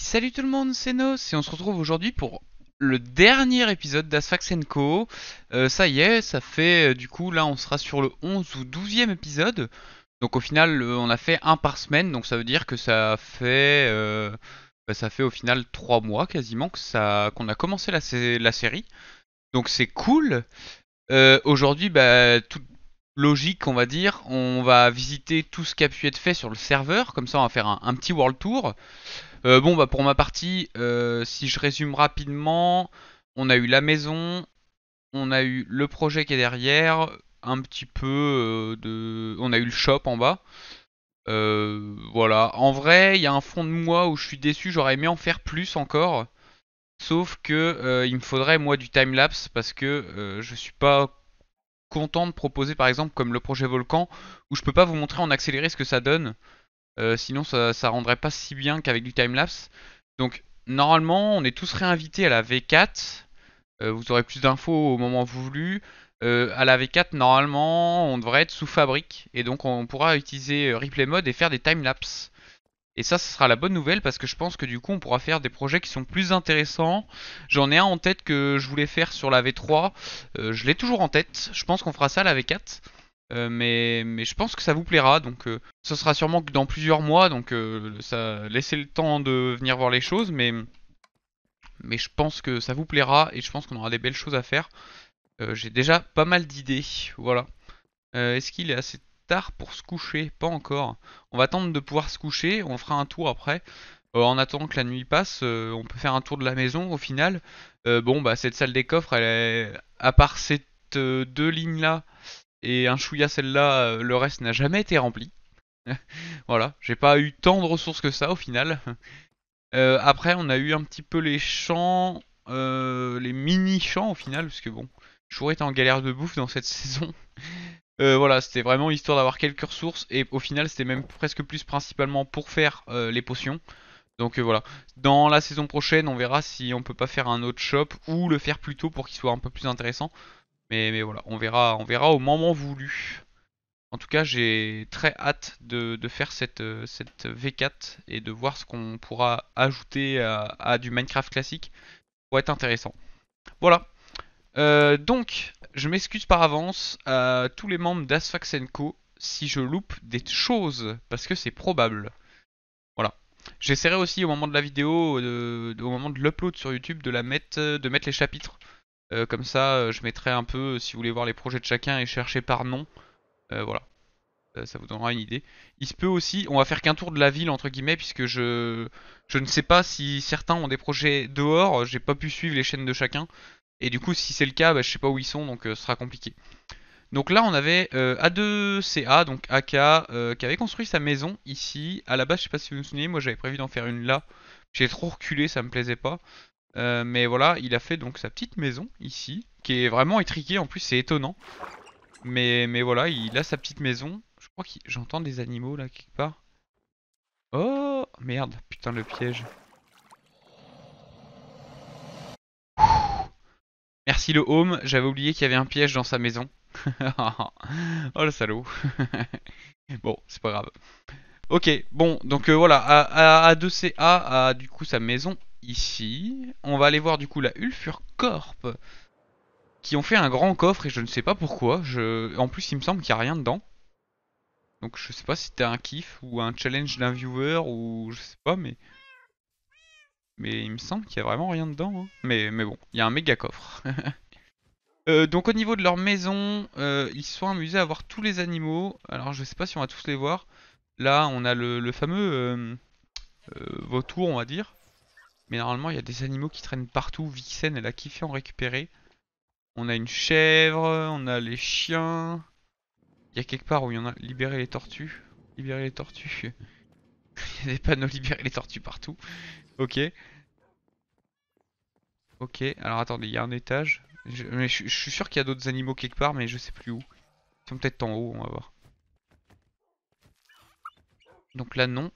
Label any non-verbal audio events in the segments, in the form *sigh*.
Salut tout le monde, c'est Nos et on se retrouve aujourd'hui pour le dernier épisode d'Asfax Co. Euh, ça y est, ça fait euh, du coup là on sera sur le 11 ou 12e épisode. Donc au final euh, on a fait un par semaine, donc ça veut dire que ça fait bah, ça fait au final 3 mois quasiment que ça qu'on a commencé la, série. Donc c'est cool. aujourd'hui, bah, logique, on va dire. On va visiter tout ce qui a pu être fait sur le serveur, comme ça on va faire un petit world tour. Euh, bon, bah pour ma partie, euh, si je résume rapidement, on a eu la maison, on a eu le projet qui est derrière, un petit peu euh, de... On a eu le shop en bas. voilà. En vrai, il y a un fond de moi où je suis déçu, j'aurais aimé en faire plus encore. Sauf que il me faudrait moi du timelapse parce que je suis pas content de proposer par exemple comme le projet volcan où je peux pas vous montrer en accéléré ce que ça donne euh, sinon, ça, ça rendrait pas si bien qu'avec du timelapse. Donc, normalement, on est tous réinvités à la V4. Euh, vous aurez plus d'infos au moment voulu. Euh, à la V4, normalement, on devrait être sous fabrique. Et donc, on pourra utiliser euh, replay mode et faire des timelapse. Et ça, ce sera la bonne nouvelle parce que je pense que du coup, on pourra faire des projets qui sont plus intéressants. J'en ai un en tête que je voulais faire sur la V3. je l'ai toujours en tête. Je pense qu'on fera ça à la V4. Euh, mais, je pense que ça vous plaira, donc ça euh, ce sera sûrement que dans plusieurs mois, donc euh, ça laissez le temps de venir voir les choses, mais, mais je pense que ça vous plaira et je pense qu'on aura des belles choses à faire. J'ai déjà pas mal d'idées, voilà. Est-ce qu'il est assez tard pour se coucher Pas encore. On va attendre de pouvoir se coucher, on fera un tour après. en attendant que la nuit passe, on peut faire un tour de la maison au final. bon, bah cette salle des coffres, elle est... à part ces deux lignes là, et un chouïa celle-là, euh, le reste n'a jamais été rempli. *laughs* voilà, j'ai pas eu tant de ressources que ça au final. *laughs* Euh, après, on a eu un petit peu les champs, euh, les mini-champs au final, parce que bon, j'aurais été en galère de bouffe dans cette *laughs* saison. voilà, c'était vraiment histoire d'avoir quelques ressources, et au final, c'était même presque plus principalement pour faire les potions. Donc voilà, dans la saison prochaine, on verra si on peut pas faire un autre shop, ou le faire plus tôt pour qu'il soit un peu plus intéressant. Mais, voilà, on verra, on verra au moment voulu. En tout cas, j'ai très hâte de, faire cette, euh, cette, V4 et de voir ce qu'on pourra ajouter à, du Minecraft classique. Pour être intéressant. Voilà. Euh, donc, je m'excuse par avance à tous les membres d'Asfax Co. si je loupe des choses, parce que c'est probable. Voilà. J'essaierai aussi au moment de la vidéo, euh, au moment de l'upload sur YouTube, de, la mettre, de mettre les chapitres. Euh, comme ça, euh, je mettrai un peu, euh, si vous voulez voir les projets de chacun et chercher par nom, voilà. ça vous donnera une idée. Il se peut aussi, on va faire qu'un tour de la ville, entre guillemets, puisque je, je ne sais pas si certains ont des projets dehors, j'ai pas pu suivre les chaînes de chacun. Et du coup, si c'est le cas, bah, je sais pas où ils sont, donc ce sera compliqué. Donc là, on avait A2CA, donc AK, qui avait construit sa maison ici. À la base, je sais pas si vous vous souvenez, moi j'avais prévu d'en faire une là. J'ai trop reculé, ça me plaisait pas. Euh, mais voilà, il a fait donc sa petite maison ici, qui est vraiment étriquée en plus, c'est étonnant. Mais, mais voilà, il a sa petite maison. Je crois que j'entends des animaux là quelque part. Oh merde, putain le piège. Merci le home, j'avais oublié qu'il y avait un piège dans sa maison. *laughs* oh le salaud. *laughs* bon, c'est pas grave. Ok, bon, donc euh, voilà, a 2CA a du coup sa maison ici. On va aller voir du coup la Ulfur Corp qui ont fait un grand coffre et je ne sais pas pourquoi. En plus, il me semble qu'il n'y a rien dedans. Donc je sais pas si c'était un kiff ou un challenge d'un viewer ou je sais pas, mais... Mais il me semble qu'il n'y a vraiment rien dedans. Hein. Mais, bon, il y a un méga coffre. *laughs* Euh, donc au niveau de leur maison, euh, ils se sont amusés à voir tous les animaux. Alors je ne sais pas si on va tous les voir. Là, on a le, fameux euh, vautour, on va dire. Mais normalement, il y a des animaux qui traînent partout. Vixen, elle a kiffé en récupérer. On a une chèvre, on a les chiens. Il y a quelque part où il y en a... Libérer les tortues. Libérer les tortues. *laughs* il y a des panneaux libérer les tortues partout. Ok. Ok, alors attendez, il y a un étage. Je, mais je suis sûr qu'il y a d'autres animaux quelque part, mais je sais plus où. Ils sont peut-être en haut, on va voir. Donc là, non.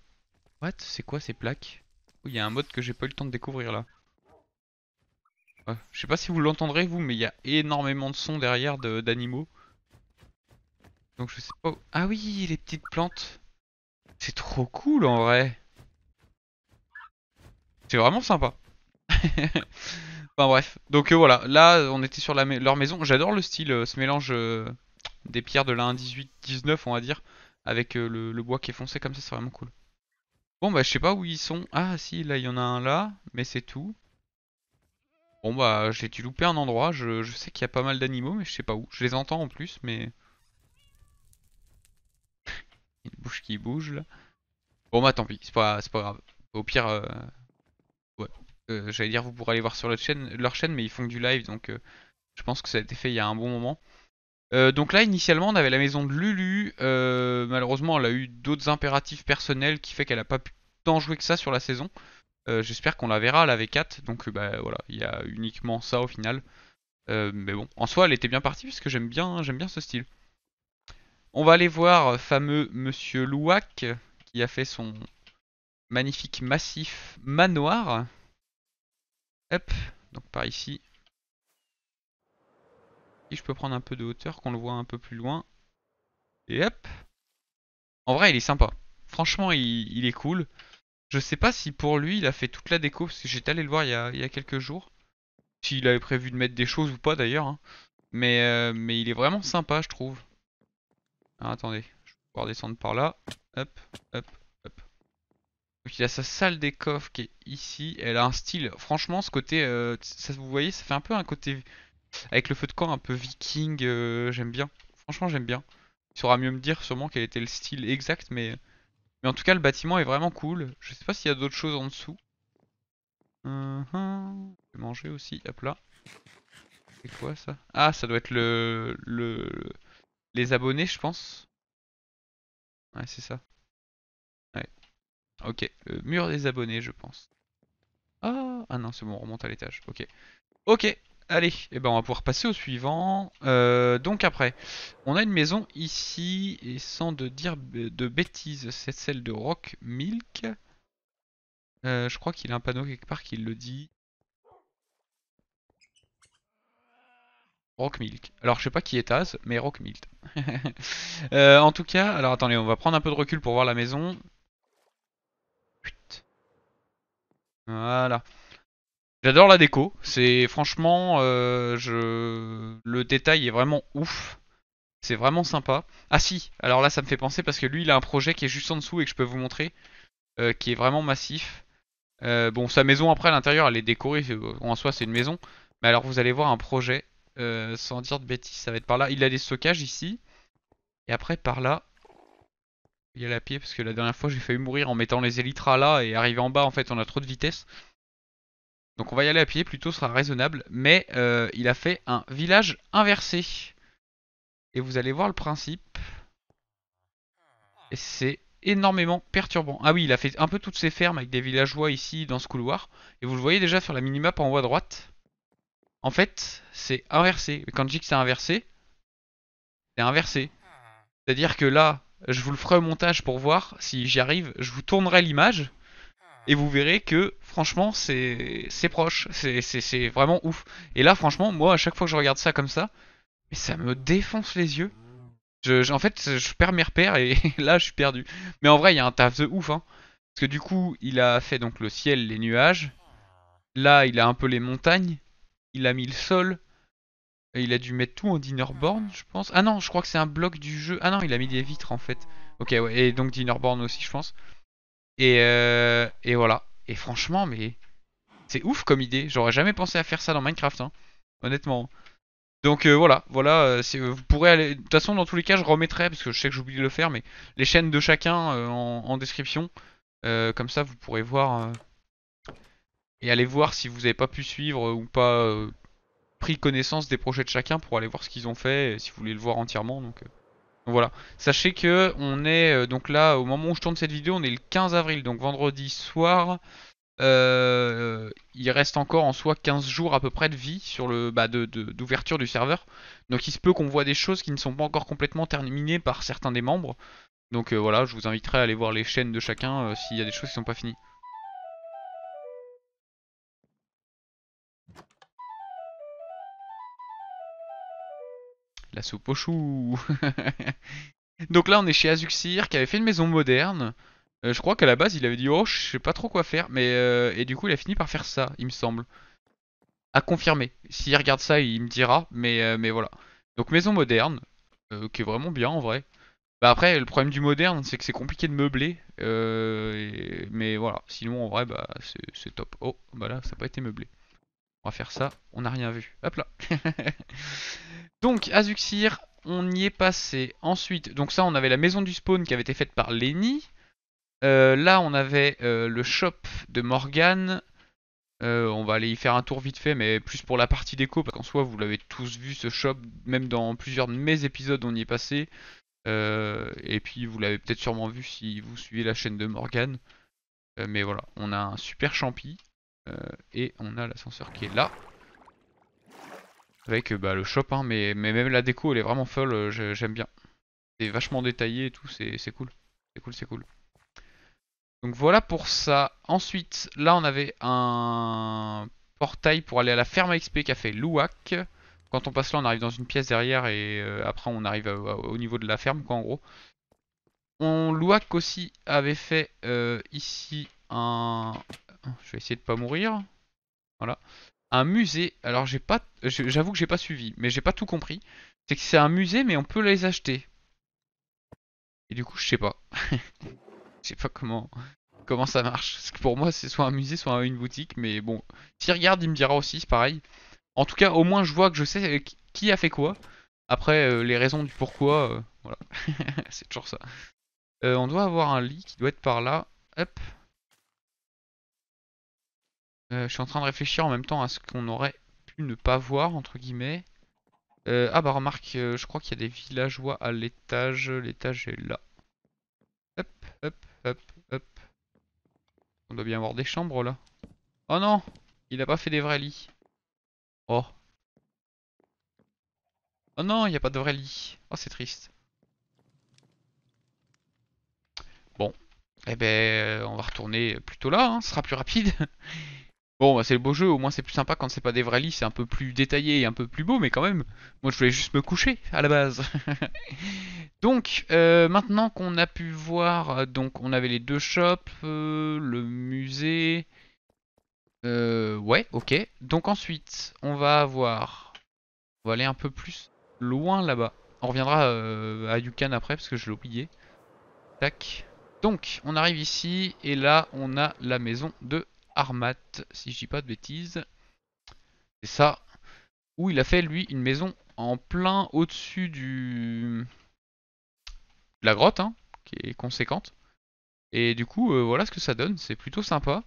What C'est quoi ces plaques il y a un mode que j'ai pas eu le temps de découvrir là. Je sais pas si vous l'entendrez vous, mais il y a énormément de sons derrière d'animaux. Donc je sais pas. Ah oui, les petites plantes. C'est trop cool en vrai. C'est vraiment sympa. *laughs* enfin bref. Donc euh, voilà, là on était sur la leur maison. J'adore le style, euh, ce mélange euh, des pierres de la 1-18-19 on va dire. Avec le bois qui est foncé comme ça, c'est vraiment cool. Bon bah je sais pas où ils sont. Ah si, là il y en a un là, mais c'est tout. Bon bah j'ai dû louper un endroit, je, sais qu'il y a pas mal d'animaux mais je sais pas où. Je les entends en plus mais... *laughs* Une bouche qui bouge là. Bon bah tant pis, c'est pas, grave. Au pire, euh, ouais. Euh, j'allais dire vous pourrez aller voir sur leur chaîne, leur mais ils font du live donc euh, je pense que ça a été fait il y a un bon moment. Euh, donc là, initialement, on avait la maison de Lulu. Euh, malheureusement, elle a eu d'autres impératifs personnels qui fait qu'elle n'a pas pu tant jouer que ça sur la saison. Euh, j'espère qu'on la verra à la V4. Donc bah, voilà, il y a uniquement ça au final. mais bon, en soi, elle était bien partie puisque j'aime bien, j'aime bien ce style. On va aller voir fameux Monsieur Louac qui a fait son magnifique massif manoir. Hop, donc par ici je peux prendre un peu de hauteur, qu'on le voit un peu plus loin. Et hop En vrai, il est sympa. Franchement, il, est cool. Je sais pas si pour lui, il a fait toute la déco, parce que j'étais allé le voir il y a, quelques jours. S'il avait prévu de mettre des choses ou pas d'ailleurs. Hein. Mais, euh, mais il est vraiment sympa, je trouve. Ah, attendez, je vais pouvoir descendre par là. Hop, hop, hop. Donc il a sa salle des coffres qui est ici. Elle a un style, franchement, ce côté, euh, vous voyez, ça fait un peu un côté avec le feu de camp un peu viking, euh, j'aime bien. Franchement, j'aime bien. Il saura mieux me dire sûrement quel était le style exact, mais... Mais en tout cas, le bâtiment est vraiment cool. Je sais pas s'il y a d'autres choses en dessous. Uh-huh. Je vais manger aussi, hop là. C'est quoi ça Ah, ça doit être le... le... Les abonnés, je pense. Ouais, c'est ça. Ouais. Ok, le mur des abonnés, je pense. Ah, ah non, c'est bon, on remonte à l'étage. Ok. Ok, Allez, et eh ben on va pouvoir passer au suivant. Euh, donc après, on a une maison ici, et sans de dire de bêtises, c'est celle de Rock Milk. Euh, je crois qu'il a un panneau quelque part qui le dit. Rock Milk. Alors je sais pas qui est Taz, mais Rock Milk. *laughs* Euh, en tout cas, alors attendez, on va prendre un peu de recul pour voir la maison. Voilà. J'adore la déco, c'est franchement, euh, je... le détail est vraiment ouf, c'est vraiment sympa. Ah si, alors là ça me fait penser parce que lui il a un projet qui est juste en dessous et que je peux vous montrer, euh, qui est vraiment massif. Euh, bon, sa maison après à l'intérieur elle est décorée, en soi c'est une maison, mais alors vous allez voir un projet, sans dire de bêtises, ça va être par là. Il a des stockages ici, et après par là, il y a la pied parce que la dernière fois j'ai failli mourir en mettant les élytras là et arrivé en bas en fait on a trop de vitesse. Donc on va y aller à pied, plutôt sera raisonnable. Mais euh, il a fait un village inversé. Et vous allez voir le principe. Et c'est énormément perturbant. Ah oui, il a fait un peu toutes ses fermes avec des villageois ici dans ce couloir. Et vous le voyez déjà sur la minimap en haut à droite. En fait, c'est inversé. Quand je dis que c'est inversé, c'est inversé. C'est-à-dire que là, je vous le ferai au montage pour voir. Si j'y arrive, je vous tournerai l'image. Et vous verrez que franchement c'est proche, c'est vraiment ouf. Et là franchement moi à chaque fois que je regarde ça comme ça, mais ça me défonce les yeux. en fait je perds mes repères et *laughs* là je suis perdu. Mais en vrai il y a un taf de ouf. Hein. Parce que du coup il a fait donc le ciel, les nuages. Là il a un peu les montagnes. Il a mis le sol. Et il a dû mettre tout en Dinnerborn, je pense. Ah non, je crois que c'est un bloc du jeu. Ah non, il a mis des vitres en fait. Ok, ouais, et donc Dinnerborn aussi, je pense. Et, euh, et voilà. Et franchement, mais c'est ouf comme idée. J'aurais jamais pensé à faire ça dans Minecraft, hein. honnêtement. Donc euh, voilà, voilà, euh, vous pourrez aller. De toute façon, dans tous les cas, je remettrai parce que je sais que j'oublie de le faire, mais les chaînes de chacun en, description, comme ça, vous pourrez voir et aller voir si vous n'avez pas pu suivre ou pas pris connaissance des projets de chacun pour aller voir ce qu'ils ont fait, et si vous voulez le voir entièrement. Donc voilà, sachez que on est euh, donc là au moment où je tourne cette vidéo, on est le 15 avril, donc vendredi soir. Euh, il reste encore en soi 15 jours à peu près de vie sur le bah, de d'ouverture du serveur. Donc il se peut qu'on voit des choses qui ne sont pas encore complètement terminées par certains des membres. Donc euh, voilà, je vous inviterai à aller voir les chaînes de chacun s'il y a des choses qui ne sont pas finies. La soupe au chou *laughs* Donc là, on est chez Azuxir, qui avait fait une maison moderne. Euh, je crois qu'à la base, il avait dit Oh, je sais pas trop quoi faire. mais euh, Et du coup, il a fini par faire ça, il me semble. À confirmer. S'il regarde ça, il me dira. Mais, euh, mais voilà. Donc, maison moderne, qui est vraiment bien en vrai. Bah après, le problème du moderne, c'est que c'est compliqué de meubler. Mais voilà. Sinon, en vrai, bah, c'est top. Oh, bah là, ça n'a pas été meublé. On va faire ça, on n'a rien vu. Hop là *laughs* Donc, Azuxir, on y est passé. Ensuite, donc ça, on avait la maison du spawn qui avait été faite par Lenny. Euh, là, on avait euh, le shop de Morgane. Euh, on va aller y faire un tour vite fait, mais plus pour la partie déco, parce qu'en soi, vous l'avez tous vu ce shop, même dans plusieurs de mes épisodes, on y est passé. et puis, vous l'avez peut-être sûrement vu si vous suivez la chaîne de Morgane. mais voilà, on a un super champi. Euh, et on a l'ascenseur qui est là. Avec euh, bah, le shop, hein, mais, mais même la déco elle est vraiment folle, euh, j'aime bien. C'est vachement détaillé et tout, c'est cool. C'est cool, c'est cool. Donc voilà pour ça. Ensuite, là on avait un portail pour aller à la ferme XP a fait Louac. Quand on passe là, on arrive dans une pièce derrière et après on arrive au niveau de la ferme, quoi, en gros. On, Louac aussi avait fait ici un Hein, je vais essayer de pas mourir. Voilà. Un musée. Alors j'ai pas. J'avoue que j'ai pas suivi, mais j'ai pas tout compris. C'est que c'est un musée, mais on peut les acheter. Et du coup, je sais pas. *laughs* Je sais pas comment comment ça marche. Parce que pour moi, c'est soit un musée, soit une boutique. Mais bon, s'il regarde, il me dira aussi, c'est pareil. En tout cas, au moins, je vois que je sais qui a fait quoi. Après, euh, les raisons du pourquoi, euh, voilà. *laughs* c'est toujours ça. Euh, on doit avoir un lit qui doit être par là. Hop. Euh, je suis en train de réfléchir en même temps à ce qu'on aurait pu ne pas voir, entre guillemets. Euh, ah bah remarque, euh, je crois qu'il y a des villageois à l'étage. L'étage est là. Hop, hop, hop, hop. On doit bien avoir des chambres là. Oh non Il n'a pas fait des vrais lits. Oh. Oh non, il n'y a pas de vrais lits Oh c'est triste. Bon. Eh ben, on va retourner plutôt là, hein. ce sera plus rapide. *laughs* Bon, bah, c'est le beau jeu, au moins c'est plus sympa quand c'est pas des vrais lits, c'est un peu plus détaillé et un peu plus beau, mais quand même, moi je voulais juste me coucher à la base. *laughs* donc, euh, maintenant qu'on a pu voir, donc on avait les deux shops, euh, le musée. Euh, ouais, ok. Donc ensuite, on va avoir. On va aller un peu plus loin là-bas. On reviendra à Yukan après parce que je l'ai oublié. Tac. Donc, on arrive ici et là, on a la maison de Armat, si je dis pas de bêtises. C'est ça. Où il a fait, lui, une maison en plein au-dessus du... De la grotte, hein, qui est conséquente. Et du coup, euh, voilà ce que ça donne. C'est plutôt sympa.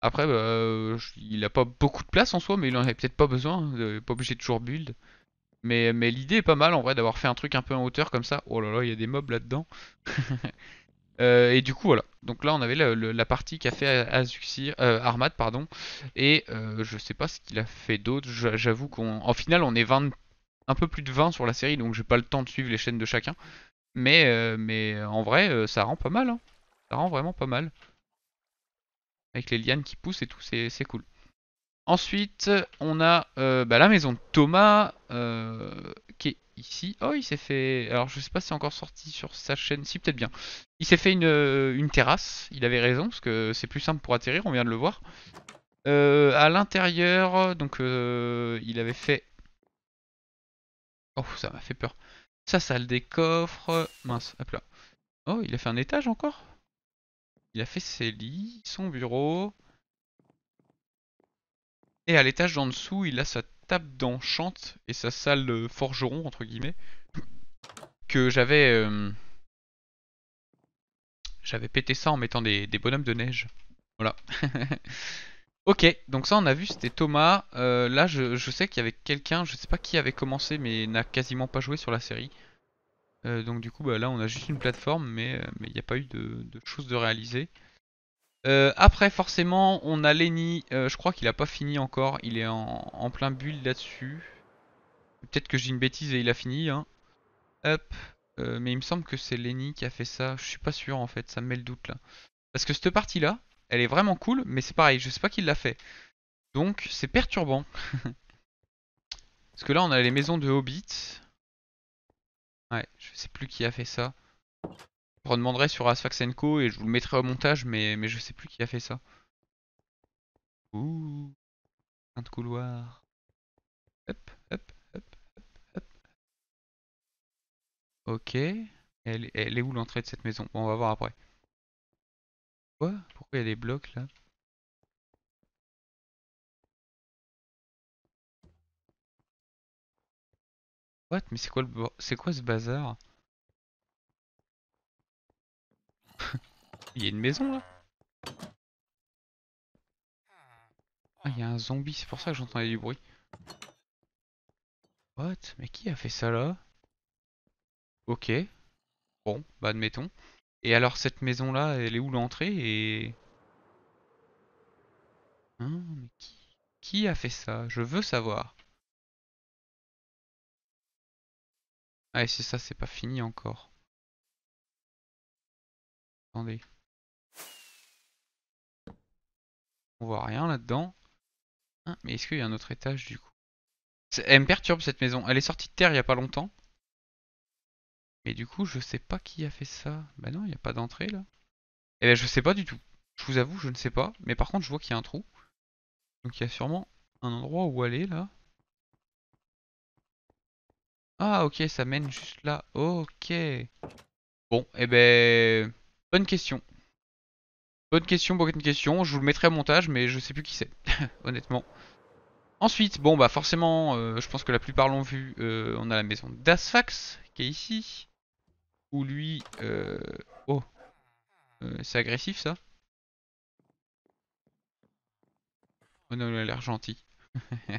Après, bah, euh, il n'a pas beaucoup de place en soi, mais il en avait peut-être pas besoin. Il pas obligé de toujours build. Mais, mais l'idée est pas mal en vrai d'avoir fait un truc un peu en hauteur comme ça. Oh là là, il y a des mobs là-dedans. *laughs* Euh, et du coup, voilà. Donc là, on avait la, la partie qu'a fait Azuxir, euh, pardon. Et euh, je sais pas ce qu'il a fait d'autre. J'avoue qu'en final on est un peu plus de 20 sur la série, donc j'ai pas le temps de suivre les chaînes de chacun. Mais, en vrai, ça rend pas mal. Hein. Ça rend vraiment pas mal. Avec les lianes qui poussent et tout, c'est cool. Ensuite, on a bah, la maison de Thomas, qui est ici. Oh, il s'est fait... Alors, je sais pas si c'est encore sorti sur sa chaîne. Si, peut-être bien. Il s'est fait une, euh, terrasse. Il avait raison, parce que c'est plus simple pour atterrir, on vient de le voir. Euh, à l'intérieur, donc, euh, il avait fait... Oh, ça m'a fait peur. Sa salle des coffres. Mince, hop là. Oh, il a fait un étage encore Il a fait ses lits, son bureau... Et à l'étage d'en dessous, il a sa tape dans Chante et sa salle forgeron, entre guillemets, que j'avais... Euh, j'avais pété ça en mettant des, bonhommes de neige. Voilà. *laughs* ok, donc ça on a vu, c'était Thomas. Euh, là, je, sais qu'il y avait quelqu'un, je sais pas qui avait commencé, mais n'a quasiment pas joué sur la série. Euh, donc du coup, bah, là on a juste une plateforme, mais il n'y a pas eu de, de choses de réaliser. Euh, après, forcément, on a Lenny. Euh, je crois qu'il a pas fini encore. Il est en, plein build là-dessus. Peut-être que j'ai une bêtise et il a fini. Hein. Hop. Euh, mais il me semble que c'est Lenny qui a fait ça. Je suis pas sûr en fait. Ça me met le doute là. Parce que cette partie là, elle est vraiment cool. Mais c'est pareil, je sais pas qui l'a fait. Donc c'est perturbant. *laughs* Parce que là, on a les maisons de Hobbit. Ouais, je sais plus qui a fait ça. Je redemanderai sur Asfaxenko et je vous le mettrai au montage, mais, mais je sais plus qui a fait ça. Ouh, un de couloir. Hop, hop, hop, hop, hop. Ok. Elle, elle est où l'entrée de cette maison bon, On va voir après. Quoi Pourquoi il y a des blocs là What Mais c'est quoi, le... quoi ce bazar *laughs* Il y a une maison là Ah, il y a un zombie, c'est pour ça que j'entendais du bruit. What Mais qui a fait ça là Ok. Bon, bah admettons. Et alors cette maison là, elle est où l'entrée et... Hein Mais qui... qui a fait ça Je veux savoir. Ah et c'est ça, c'est pas fini encore. Attendez. On voit rien là-dedans. Ah, mais est-ce qu'il y a un autre étage du coup Elle me perturbe cette maison. Elle est sortie de terre il y a pas longtemps. Mais du coup, je sais pas qui a fait ça. Bah non, il n'y a pas d'entrée là. Et eh ben je sais pas du tout. Je vous avoue, je ne sais pas. Mais par contre, je vois qu'il y a un trou. Donc il y a sûrement un endroit où aller là. Ah ok, ça mène juste là. Ok. Bon, eh ben... Bonne question. Bonne question, bonne question. Je vous le mettrai au montage, mais je sais plus qui c'est, *laughs* honnêtement. Ensuite, bon bah forcément, euh, je pense que la plupart l'ont vu, euh, on a la maison d'Asfax, qui est ici. Où lui... Euh, oh. c'est agressif ça Oh non, il a l'air gentil. *laughs*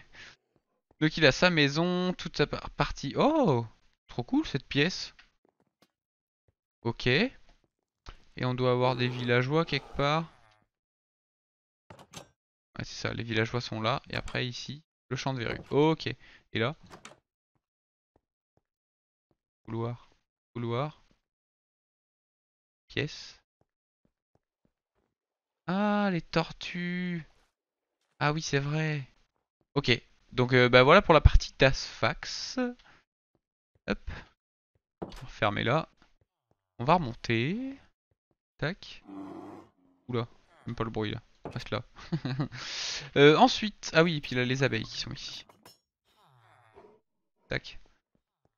Donc il a sa maison, toute sa partie... Oh Trop cool cette pièce. Ok. Et on doit avoir des villageois quelque part. Ouais, c'est ça, les villageois sont là. Et après, ici, le champ de verrues. Ok. Et là Couloir. Couloir. Pièce. Ah, les tortues Ah oui, c'est vrai. Ok. Donc, euh, bah voilà pour la partie Tasfax. Hop. On va fermer là. On va remonter. Tac. Oula, même pas le bruit là. Reste là. *laughs* Euh, ensuite, ah oui, et puis là les abeilles qui sont ici. Tac.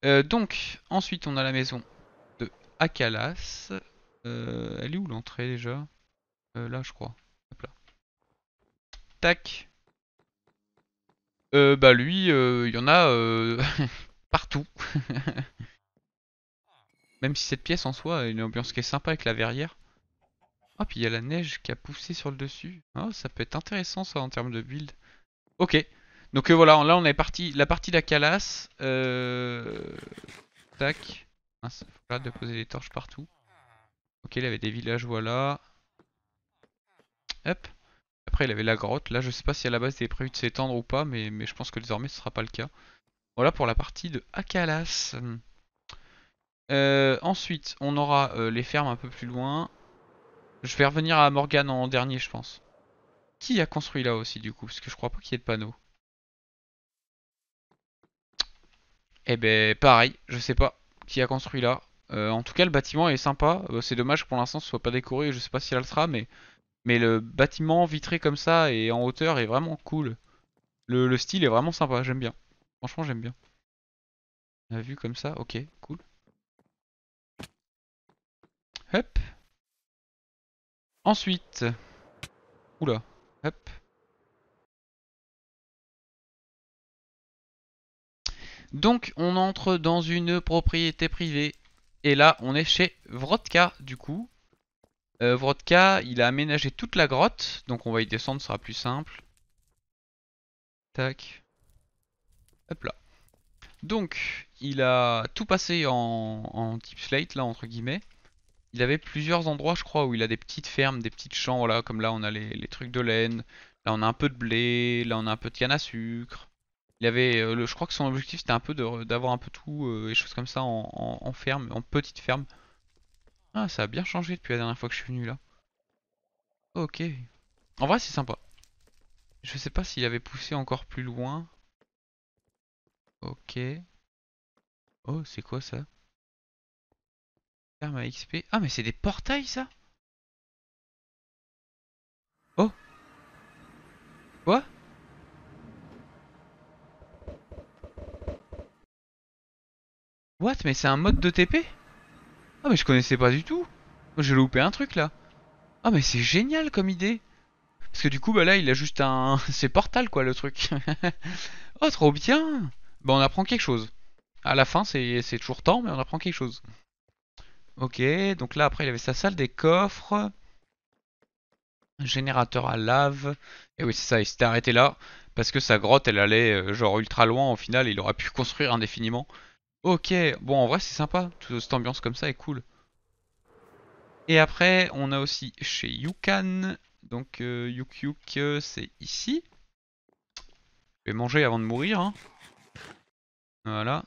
Euh, donc, ensuite on a la maison de Akalas. Euh, elle est où l'entrée déjà Là, je crois. Tac. bah lui, il y en a *laughs* partout. *laughs* Même si cette pièce en soi a une ambiance qui est sympa avec la verrière. Ah, puis il y a la neige qui a poussé sur le dessus. Oh, ça peut être intéressant ça en termes de build. Ok. Donc euh, voilà, là on est parti. La partie d'Akalas euh, Tac. Il faut pas de poser des torches partout. Ok, il y avait des villages, voilà. Hop. Après, il y avait la grotte. Là, je sais pas si à la base il est prévu de s'étendre ou pas, mais, mais je pense que désormais ce sera pas le cas. Voilà pour la partie de Akalas. Euh, ensuite, on aura les fermes un peu plus loin. Je vais revenir à Morgane en dernier, je pense. Qui a construit là aussi, du coup Parce que je crois pas qu'il y ait de panneau. Eh ben, pareil, je sais pas qui a construit là. Euh, en tout cas, le bâtiment est sympa. Euh, c'est dommage que pour l'instant ce soit pas décoré, je sais pas si là le sera, mais... mais le bâtiment vitré comme ça et en hauteur est vraiment cool. Le, style est vraiment sympa, j'aime bien. Franchement, j'aime bien. La vue comme ça, ok, cool. Hop. Ensuite, oula, hop. Donc on entre dans une propriété privée. Et là on est chez Vrotka du coup. Euh, il a aménagé toute la grotte. Donc on va y descendre, ce sera plus simple. Tac. Hop là. Donc il a tout passé en, en type slate là entre guillemets il avait plusieurs endroits, je crois, où il a des petites fermes, des petites champs, voilà, comme là on a les, trucs de laine, là on a un peu de blé, là on a un peu de canne à sucre. Il avait, euh, le, je crois que son objectif c'était un peu d'avoir un peu tout euh, et choses comme ça en, en, ferme, en petite ferme. Ah, ça a bien changé depuis la dernière fois que je suis venu là. Ok. En vrai, c'est sympa. Je sais pas s'il avait poussé encore plus loin. Ok. Oh, c'est quoi ça ah, mais c'est des portails, ça Oh Quoi What Mais c'est un mode de TP Ah, mais je connaissais pas du tout J'ai loupé un truc, là Ah, mais c'est génial comme idée Parce que du coup, bah là, il a juste un... *laughs* C'est portal, quoi, le truc *laughs* Oh, trop bien Bah, on apprend quelque chose. À la fin, c'est toujours temps, mais on apprend quelque chose. Ok, donc là après il avait sa salle des coffres. Générateur à lave. Et oui, c'est ça, il s'était arrêté là. Parce que sa grotte, elle allait euh, genre ultra loin. Au final, il aurait pu *laughs* construire indéfiniment. Ok, bon en vrai c'est sympa. Toute cette ambiance comme ça est cool. Et après, on a aussi chez Yukan. Donc euh, Yuk Yuk, euh, c'est ici. Je vais manger avant de mourir. Hein. Voilà.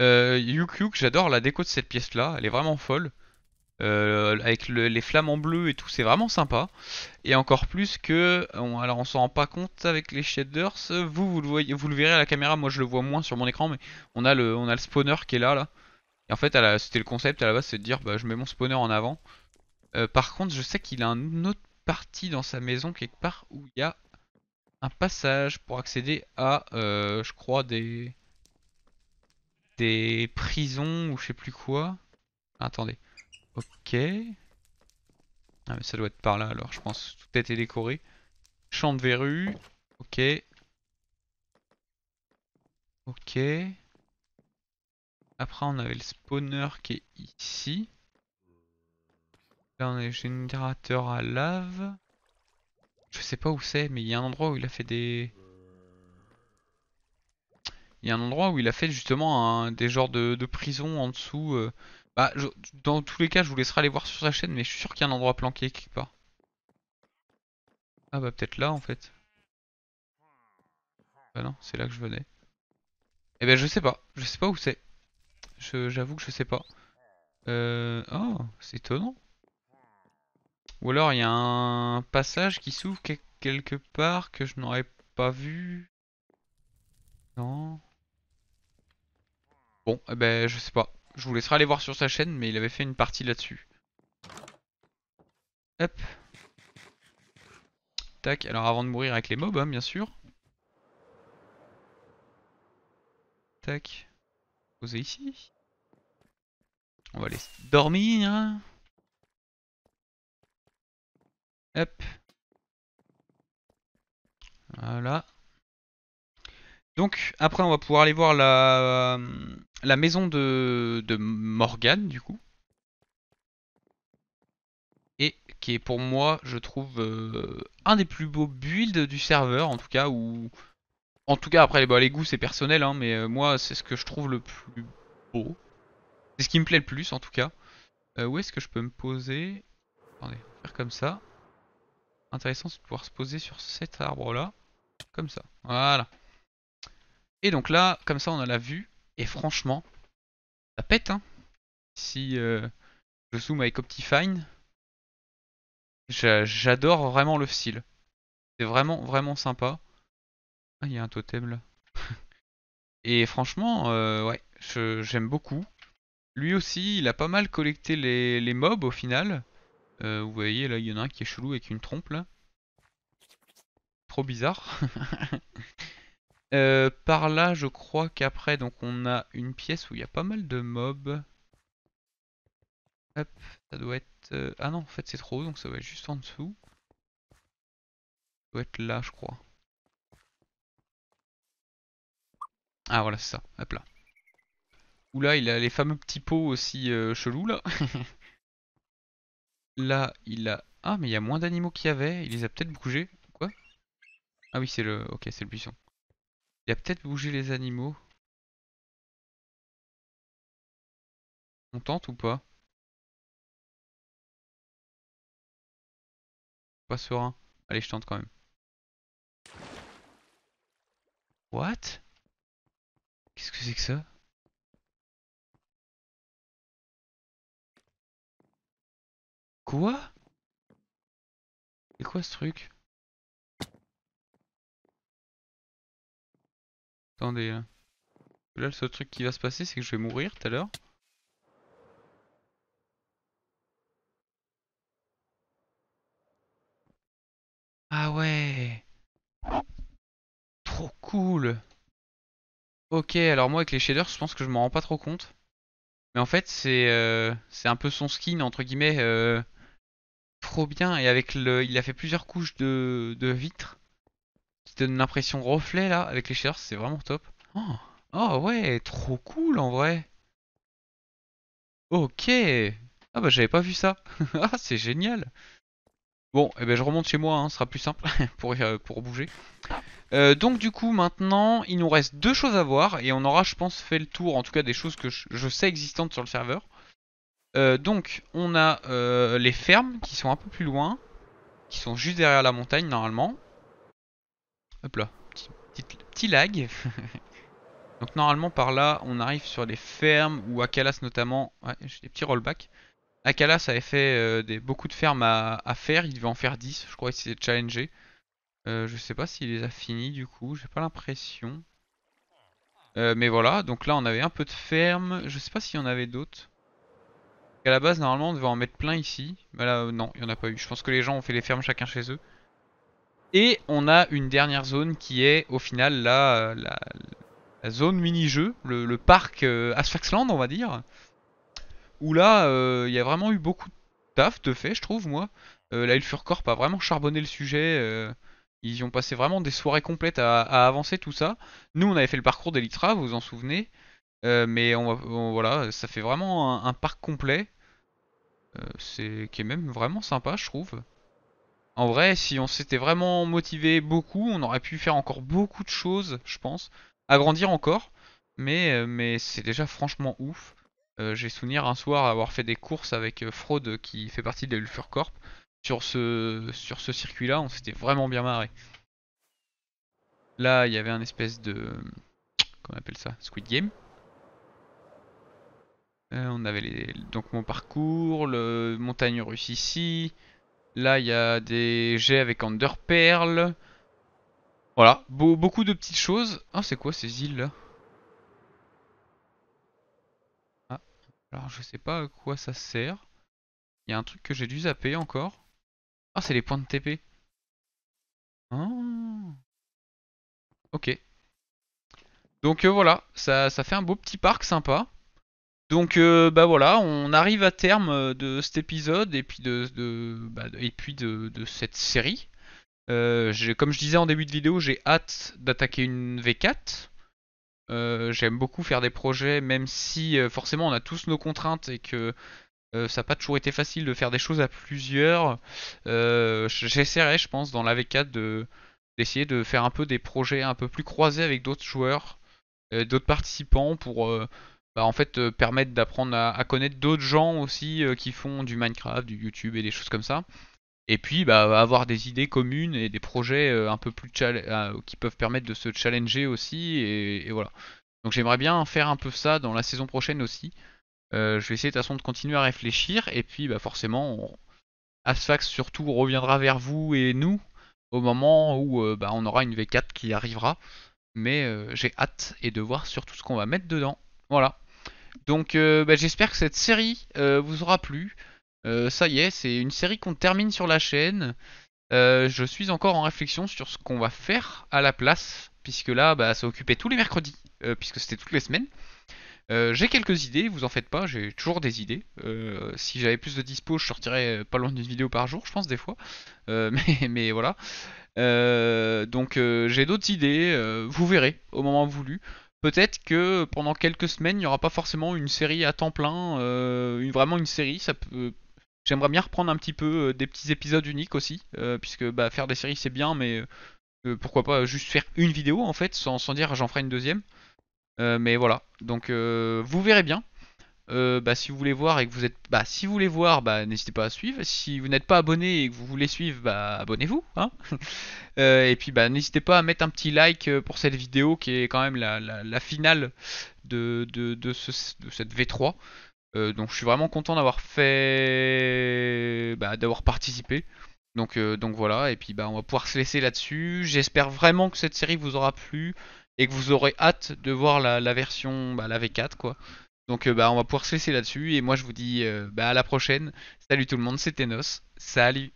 Euh, Yuk j'adore la déco de cette pièce-là, elle est vraiment folle. Euh, avec les flammes en bleu et tout, c'est vraiment sympa. Et encore plus que, alors on s'en rend pas compte avec les shaders. Vous, vous le, voyez, vous le verrez à la caméra. Moi, je le vois moins sur mon écran, mais on a le, on a le spawner qui est là, là. Et en fait, c'était le concept à la base, c'est de dire, bah, je mets mon spawner en avant. Euh, par contre, je sais qu'il a une autre partie dans sa maison quelque part où il y a un passage pour accéder à, euh, je crois, des des prisons ou je sais plus quoi. Attendez. Ok. Ah mais ça doit être par là alors, je pense. Tout a été décoré. Champ de verrues Ok. Ok. Après on avait le spawner qui est ici. Là on a le générateur à lave. Je sais pas où c'est, mais il y a un endroit où il a fait des il y a un endroit où il a fait justement un, des genres de, prison en dessous. Euh. Bah, dans tous les cas, je vous laisserai aller voir sur sa chaîne, mais je suis sûr qu'il y a un endroit planqué quelque part. Ah bah peut-être là en fait. Bah non, c'est là que je venais. Eh ben je sais pas, je sais pas où c'est. J'avoue que je sais pas. Euh... Oh, c'est étonnant. Ou alors il y a un passage qui s'ouvre quelque part que je n'aurais pas vu. Non. Bon, eh ben, je sais pas. Je vous laisserai aller voir sur sa chaîne, mais il avait fait une partie là-dessus. Hop. Tac, alors avant de mourir avec les mobs, hein, bien sûr. Tac. Poser ici. On va aller dormir. Hop. Voilà. Donc, après, on va pouvoir aller voir la, euh, la maison de, de Morgane, du coup. Et qui est pour moi, je trouve, euh, un des plus beaux builds du serveur, en tout cas, ou... En tout cas, après, les bah, goûts, c'est personnel, hein, mais euh, moi, c'est ce que je trouve le plus beau. C'est ce qui me plaît le plus, en tout cas. Euh, où est-ce que je peux me poser Attendez, faire comme ça. Intéressant, c'est de pouvoir se poser sur cet arbre-là. Comme ça, voilà. Et donc là, comme ça, on a la vue. Et franchement, ça pète, hein. Si euh, je zoome avec Optifine, j'adore vraiment le style. C'est vraiment, vraiment sympa. Ah, il y a un totem là. *laughs* Et franchement, euh, ouais, j'aime beaucoup. Lui aussi, il a pas mal collecté les, mobs au final. Euh, vous voyez, là, il y en a un qui est chelou avec une trompe là. Trop bizarre. *laughs* Euh, par là, je crois qu'après, donc on a une pièce où il y a pas mal de mobs. Hop, ça doit être... Euh, ah non, en fait c'est trop haut, donc ça doit être juste en dessous. Ça doit être là, je crois. Ah voilà, c'est ça. Hop là. Oula il a les fameux petits pots aussi euh, chelous, là. *laughs* là, il a... Ah, mais il y a moins d'animaux qu'il y avait. Il les a peut-être bougés. Quoi Ah oui, c'est le... Ok, c'est le buisson. Il a peut-être bougé les animaux. On tente ou pas Pas serein. Allez, je tente quand même. What Qu'est-ce que c'est que ça Quoi C'est quoi ce truc Attendez. Hein. Là, le seul truc qui va se passer, c'est que je vais mourir tout à l'heure. Ah ouais Trop cool Ok, alors moi avec les shaders, je pense que je m'en rends pas trop compte. Mais en fait, c'est euh, un peu son skin, entre guillemets, euh, trop bien. Et avec le, il a fait plusieurs couches de, de vitres donne l'impression reflet là avec les shaders, c'est vraiment top. Oh, oh, ouais, trop cool en vrai. Ok. Ah bah j'avais pas vu ça. *laughs* ah c'est génial. Bon, et eh ben je remonte chez moi, hein, sera plus simple *laughs* pour, euh, pour bouger. Euh, donc du coup maintenant il nous reste deux choses à voir et on aura je pense fait le tour en tout cas des choses que je, sais existantes sur le serveur. Euh, donc on a les fermes qui sont un peu plus loin, qui sont juste derrière la montagne normalement. Hop là, petit, lag. *laughs* Donc normalement par là, on arrive sur des fermes ou Akalas notamment. Ouais, j'ai des petits rollbacks. Akalas avait fait euh, des, beaucoup de fermes à, faire, il devait en faire 10, je crois, qu'il s'est challenger. Euh, je sais pas s'il les a finis du coup, j'ai pas l'impression. Euh, mais voilà, donc là on avait un peu de fermes je sais pas s'il y en avait d'autres. À la base, normalement, on devait en mettre plein ici. Mais là, non, il n'y en a pas eu. Je pense que les gens ont fait les fermes chacun chez eux. Et on a une dernière zone qui est au final la, la, zone mini-jeu, le, parc euh, Asphaxland on va dire. Où là, euh, il y a vraiment eu beaucoup de taf de fait, je trouve, moi. Là, euh, la Ulfur Corp a vraiment charbonné le sujet. ils ont passé vraiment des soirées complètes à, avancer tout ça. Nous, on avait fait le parcours d'Elytra, vous vous en souvenez. mais voilà, ça fait vraiment un parc complet. c'est qui est même vraiment sympa, je trouve. En vrai, si on s'était vraiment motivé beaucoup, on aurait pu faire encore beaucoup de choses, je pense. Agrandir encore. Mais, euh, mais c'est déjà franchement ouf. Euh, j'ai souvenir un soir avoir fait des courses avec euh, Fraude qui fait partie de l'Ulfur Corp. Sur ce, sur ce circuit-là, on s'était vraiment bien marré. Là, il y avait un espèce de... Comment on appelle ça Squid Game. on avait les... donc mon parcours, le montagne russe ici, Là, il y a des jets avec Underpearl. Voilà, beaucoup de petites choses. Ah, c'est quoi ces îles là Ah, alors je sais pas à quoi ça sert. Il y a un truc que j'ai dû zapper encore. Ah, c'est les points de TP. Ah. Ok. Donc euh, voilà, ça fait un beau petit parc sympa. Donc euh, bah voilà, on arrive à terme euh, de cet épisode et puis de, de bah, et puis de, cette série. Euh, comme je disais en début de vidéo, j'ai hâte d'attaquer une V4. J'aime beaucoup faire des projets, même si forcément on a tous nos contraintes et que ça n'a pas toujours été facile de faire des choses à plusieurs. J'essaierai, je pense, dans la V4 d'essayer de, faire un peu des projets un peu plus croisés avec d'autres joueurs, d'autres participants pour bah, en fait euh, permettre d'apprendre à, connaître d'autres gens aussi euh, qui font du Minecraft, du YouTube et des choses comme ça. Et puis bah, avoir des idées communes et des projets euh, un peu plus qui peuvent permettre de se challenger aussi et, voilà. Donc j'aimerais bien faire un peu ça dans la saison prochaine aussi. je vais essayer de façon de continuer à réfléchir et puis bah, forcément Asfax surtout reviendra vers vous et nous au moment où on aura une V4 qui arrivera. Mais j'ai hâte et de voir surtout ce qu'on va mettre dedans. Voilà. Donc euh, bah, j'espère que cette série euh, vous aura plu. Euh, ça y est, c'est une série qu'on termine sur la chaîne. je suis encore en réflexion sur ce qu'on va faire à la place, puisque là, bah, ça occupait tous les mercredis, puisque c'était toutes les semaines. j'ai quelques idées, vous en faites pas, j'ai toujours des idées. si j'avais plus de dispo, je sortirais pas loin d'une vidéo par jour, je pense, des fois. *laughs* mais, voilà. donc j'ai d'autres idées, vous verrez au moment voulu peut-être que pendant quelques semaines, il n'y aura pas forcément une série à temps plein, euh, vraiment une série. Ça peut... J'aimerais bien reprendre un petit peu euh, des petits épisodes uniques aussi, euh, puisque bah, faire des séries c'est bien, mais pourquoi pas juste faire une vidéo en fait, sans, sans dire j'en ferai une deuxième. mais voilà, donc vous verrez bien. Euh, bah, si vous voulez voir et que vous êtes, bah, si vous voulez voir, bah, n'hésitez pas à suivre. Si vous n'êtes pas abonné et que vous voulez suivre, bah, abonnez-vous. Hein. *laughs* Euh, et puis, bah, n'hésitez pas à mettre un petit like euh, pour cette vidéo qui est quand même la, finale de, cette V3. donc, je suis vraiment content d'avoir fait, d'avoir participé. Donc, donc voilà. Et puis, bah, on va pouvoir se laisser là-dessus. J'espère vraiment que cette série vous aura plu et que vous aurez hâte de voir la, version, la V4, donc euh, bah, on va pouvoir se laisser là-dessus. Et moi, je vous dis euh, bah, à la prochaine. Salut tout le monde, c'était Nos. Salut